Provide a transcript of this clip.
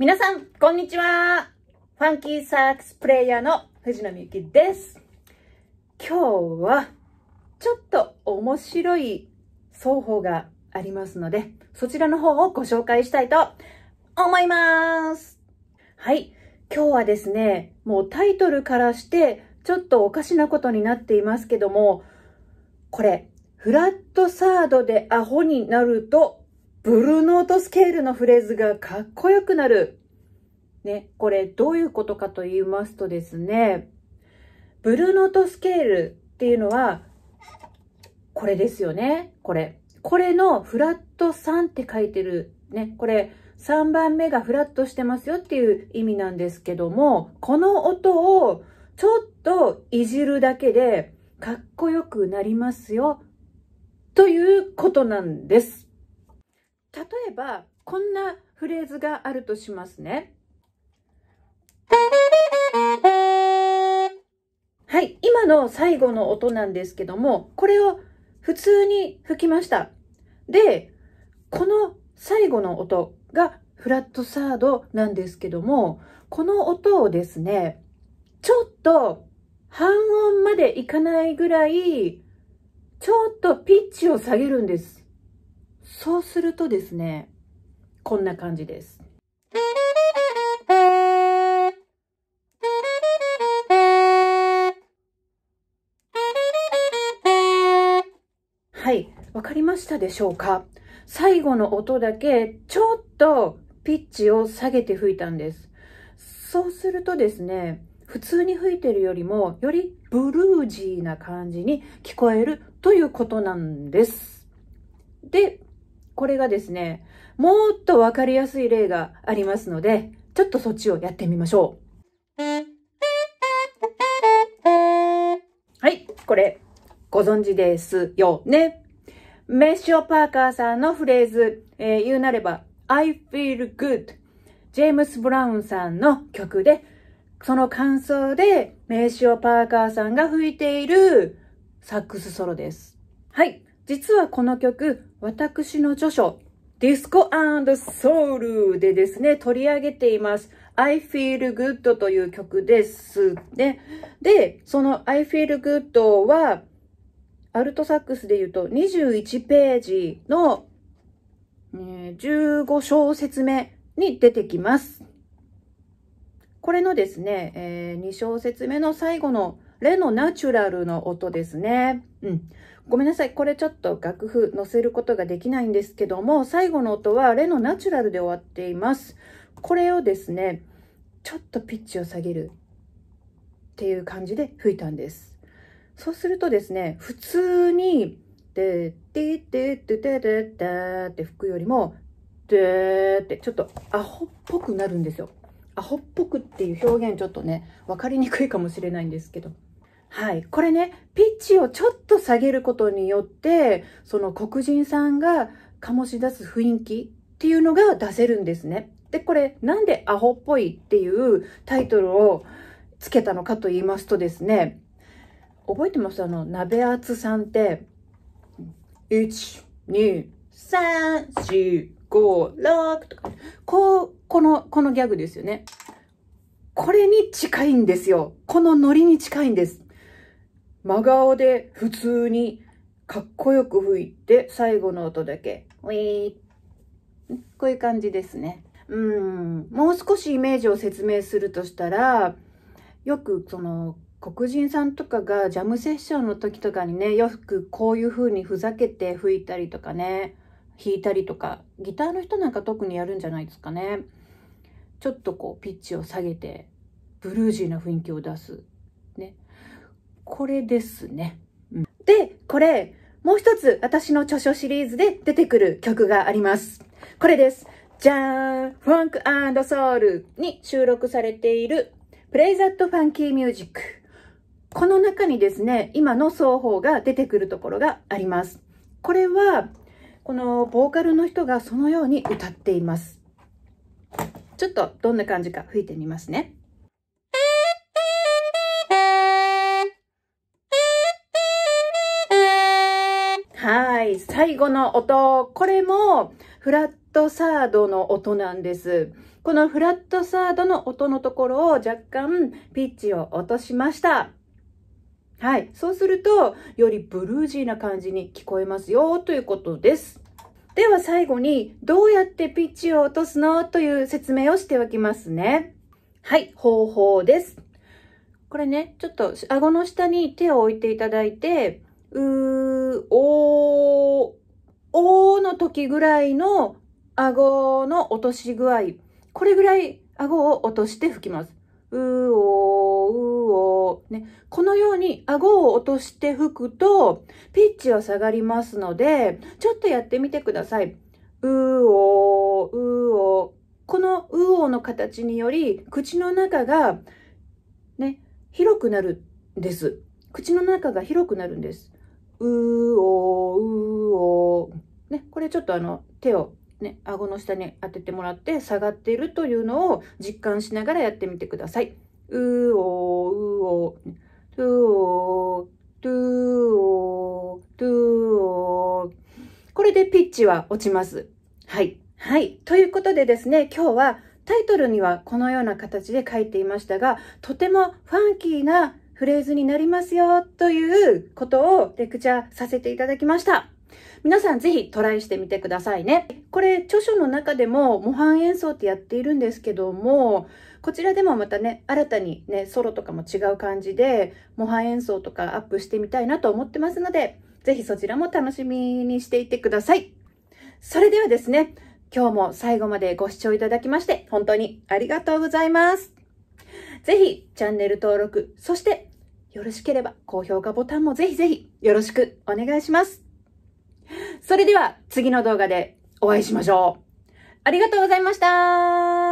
皆さん、こんにちは。ファンキーサークスプレイヤーの藤野美幸です。今日は、ちょっと面白い奏法がありますので、そちらの方をご紹介したいと思います。はい。今日はですね、もうタイトルからして、ちょっとおかしなことになっていますけども、これ、フラットサードでアホになるとブルーノートスケールのフレーズがかっこよくなる。ね、これどういうことかと言いますとですね、ブルーノートスケールっていうのは、これですよね。これ。これのフラット3って書いてる。ね、これ3番目がフラットしてますよっていう意味なんですけども、この音をちょっといじるだけでかっこよくなりますよということなんです。例えば、こんなフレーズがあるとしますね。はい、今の最後の音なんですけども、これを普通に吹きました。で、この最後の音がフラットサードなんですけども、この音をですね、ちょっと半音までいかないぐらい、ちょっとピッチを下げるんです。そうするとですね、こんな感じです。はい、わかりましたでしょうか最後の音だけちょっとピッチを下げて吹いたんです。そうするとですね、普通に吹いてるよりもよりブルージーな感じに聞こえるということなんです。で、これがですね、もっとわかりやすい例がありますので、ちょっとそっちをやってみましょう。はい、これ、ご存知ですよね。メッショ・パーカーさんのフレーズ、えー、言うなれば、I feel good。ジェームス・ブラウンさんの曲で、その感想で、名刺をパーカーさんが吹いているサックスソロです。はい。実はこの曲、私の著書、ディスコソウルでですね、取り上げています。I Feel Good という曲ですね。で、その I Feel Good は、アルトサックスで言うと21ページの、15小節目に出てきます。これのですね、2小節目の最後のレのナチュラルの音ですね。うん。ごめんなさい。これちょっと楽譜載せることができないんですけども、最後の音はレのナチュラルで終わっています。これをですね、ちょっとピッチを下げるっていう感じで吹いたんです。そうするとですね、普通に、で、てーてーててててって吹くよりも、でってちょっとアホっぽくなるんですよ。アホっぽくっていう表現ちょっとね、わかりにくいかもしれないんですけど。はい。これね、ピッチをちょっと下げることによって、その黒人さんが醸し出す雰囲気っていうのが出せるんですね。で、これ、なんでアホっぽいっていうタイトルをつけたのかと言いますとですね、覚えてますあの、鍋厚さんって、1、2、3、4、五、六、とか、こう、この、このギャグですよね。これに近いんですよ。このノリに近いんです。真顔で普通にかっこよく吹いて、最後の音だけ、ウィーこういう感じですね。うん。もう少しイメージを説明するとしたら、よくその、黒人さんとかがジャムセッションの時とかにね、よくこういう風にふざけて吹いたりとかね、弾いたりとか、ギターの人なんか特にやるんじゃないですかね。ちょっとこうピッチを下げて、ブルージーな雰囲気を出す。ね。これですね。うん、で、これ、もう一つ私の著書シリーズで出てくる曲があります。これです。じゃーんファンクソウルに収録されている Play That Funky Music。この中にですね、今の奏法が出てくるところがあります。これは、このボーカルの人がそのように歌っています。ちょっとどんな感じか吹いてみますね。はい。最後の音。これもフラットサードの音なんです。このフラットサードの音のところを若干ピッチを落としました。はい。そうすると、よりブルージーな感じに聞こえますよということです。では最後に、どうやってピッチを落とすのという説明をしておきますね。はい。方法です。これね、ちょっと顎の下に手を置いていただいて、うーう、お、おの時ぐらいの顎の落とし具合。これぐらい顎を落として吹きます。うおうおね。このように顎を落として吹くと、ピッチは下がりますので、ちょっとやってみてください。うおうおこのうおの形により、口の中が、ね、広くなるんです。口の中が広くなるんです。うおうおね、これちょっとあの手をね、顎の下に当ててもらって下がっているというのを実感しながらやってみてください。うおうおうおトゥおトゥおこれでピッチは落ちます。はい。はい。ということでですね、今日はタイトルにはこのような形で書いていましたが、とてもファンキーなフレーズになりますよということをレクチャーさせていただきました。皆さんぜひトライしてみてくださいね。これ著書の中でも模範演奏ってやっているんですけども、こちらでもまたね、新たにね、ソロとかも違う感じで模範演奏とかアップしてみたいなと思ってますので、ぜひそちらも楽しみにしていてください。それではですね、今日も最後までご視聴いただきまして本当にありがとうございます。ぜひチャンネル登録、そしてよろしければ高評価ボタンもぜひぜひよろしくお願いします。それでは次の動画でお会いしましょう。ありがとうございました。